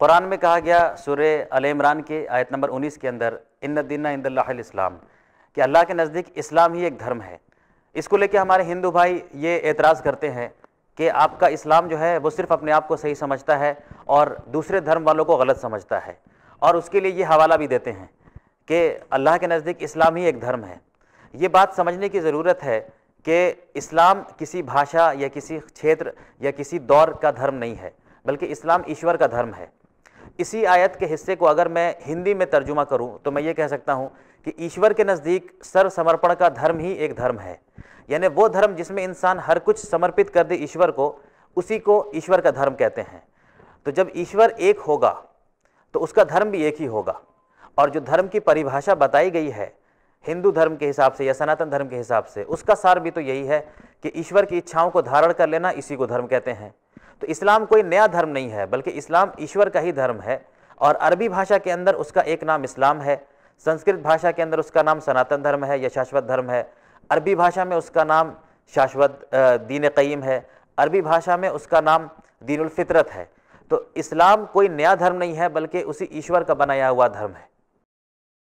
कुरान में कहा गया सूर्य अलमरान के आयत नंबर 19 के अंदर इन दीना कि अल्लाह के नज़दीक इस्लाम ही एक धर्म है इसको लेके हमारे हिंदू भाई ये एतराज़ करते हैं कि आपका इस्लाम जो है वो सिर्फ अपने आप को सही समझता है और दूसरे धर्म वालों को गलत समझता है और उसके लिए ये हवाला भी देते हैं कि अल्लाह के नज़दीक इस्लाम ही एक धर्म है ये बात समझने की ज़रूरत है कि इस्लाम किसी भाषा या किसी क्षेत्र या किसी दौर का धर्म नहीं है बल्कि इस्लाम ईश्वर का धर्म है इसी आयत के हिस्से को अगर मैं हिंदी में तर्जुमा करूं तो मैं ये कह सकता हूं कि ईश्वर के नज़दीक सर्वसमर्पण का धर्म ही एक धर्म है यानी वो धर्म जिसमें इंसान हर कुछ समर्पित कर दे ईश्वर को उसी को ईश्वर का धर्म कहते हैं तो जब ईश्वर एक होगा तो उसका धर्म भी एक ही होगा और जो धर्म की परिभाषा बताई गई है हिंदू धर्म के हिसाब से या सनातन धर्म के हिसाब से उसका सार भी तो यही है कि ईश्वर की इच्छाओं को धारण कर लेना इसी को धर्म कहते हैं तो इस्लाम कोई नया धर्म नहीं है बल्कि इस्लाम ईश्वर का ही धर्म है और अरबी भाषा के अंदर उसका एक नाम इस्लाम है संस्कृत भाषा के अंदर उसका नाम सनातन धर्म है या शाश्वत धर्म है अरबी भाषा में उसका नाम शाश्वत दीन कईम है अरबी भाषा में उसका नाम दीनुलफ़ितरत है तो इस्लाम कोई नया धर्म नहीं है बल्कि उसी ईश्वर का बनाया हुआ धर्म है